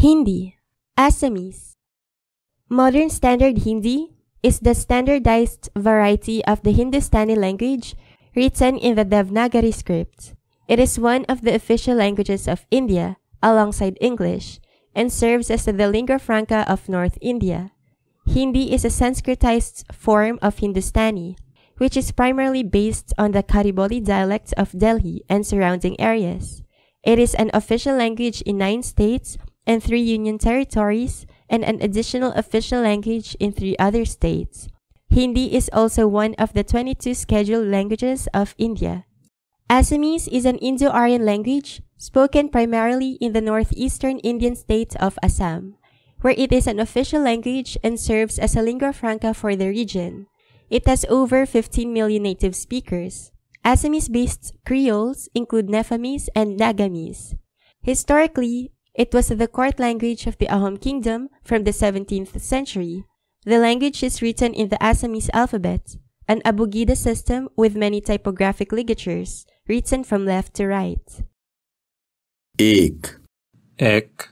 Hindi, Assamese. Modern Standard Hindi is the standardized variety of the Hindustani language written in the Devanagari script. It is one of the official languages of India alongside English and serves as the lingua franca of North India. Hindi is a Sanskritized form of Hindustani, which is primarily based on the Kariboli dialect of Delhi and surrounding areas. It is an official language in nine states and three Union territories, and an additional official language in three other states. Hindi is also one of the 22 scheduled languages of India. Assamese is an Indo-Aryan language spoken primarily in the northeastern Indian state of Assam, where it is an official language and serves as a lingua franca for the region. It has over 15 million native speakers. Assamese-based Creoles include Nephamese and Nagamese. Historically, it was the court language of the Ahom Kingdom from the 17th century. The language is written in the Assamese alphabet, an abugida system with many typographic ligatures, written from left to right. Ek Ek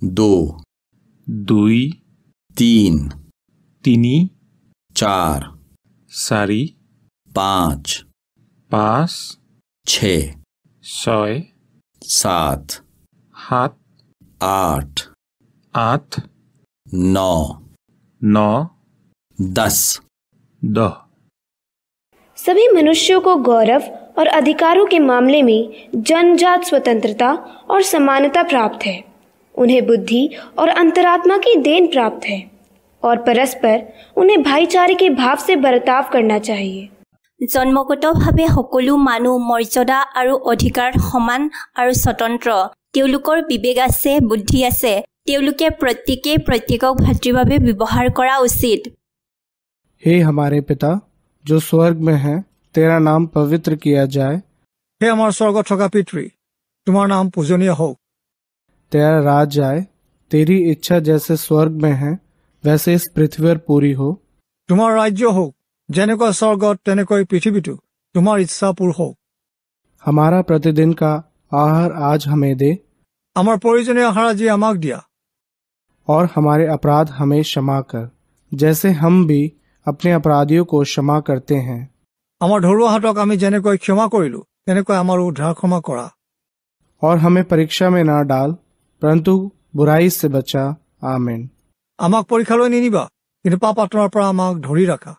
Do Dui Teen Tini Char Sari paanch, Pas Che Soy saat, Hat आठ आठ नौ नौ दस दो सभी मनुष्यों को गौरव और अधिकारों के मामले में जनजात स्वतंत्रता और समानता प्राप्त है उन्हें बुद्धि और अंतरात्मा की देन प्राप्त है और परस्पर उन्हें भाईचारे के भाव से बर्ताव करना चाहिए জন্মগতভাৱে সকলো মানুহ মৰ্যাদা আৰু অধিকাৰ সমান আৰু স্বতন্ত্ৰ विवेक आसे बुद्धि आसे प्रत्येक प्रत्येक भातृभव व्यवहार करा उचित हे हमारे पिता जो स्वर्ग में है तेरा नाम पवित्र किया जाए हे हमारे स्वर्ग थका पितृ तुम्हार नाम पूजनीय हो तेरा राज जाए तेरी इच्छा जैसे स्वर्ग में है वैसे इस पृथ्वी पर पूरी हो तुम्हार राज्य हो जेने को स्वर्ग तेने को पृथ्वी तुम्हार इच्छा पूर्ण हो हमारा प्रतिदिन का आहार आज हमें दे আমার প্রয়োজনে আহার আজি আমাক দিয়া और हमारे अपराध हमें क्षमा कर जैसे हम भी अपने अपराधियों को क्षमा करते हैं हमारे ढोर हाथों का जेने को क्षमा कर लो जेने को हमारे क्षमा करा और हमें परीक्षा में ना डाल परंतु बुराई से बचा आमेन अमाक परीक्षा लो नहीं बा इन पाप आत्मा पर अमाक ढोरी रखा